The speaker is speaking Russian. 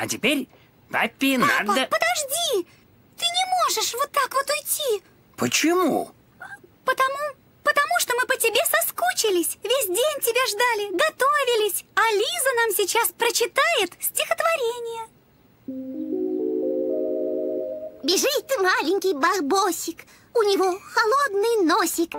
А теперь папе Папа, надо... подожди! Ты не можешь вот так вот уйти! Почему? Потому... Потому что мы по тебе соскучились. Весь день тебя ждали, готовились. А Лиза нам сейчас прочитает стихотворение. Бежит маленький барбосик, у него холодный носик.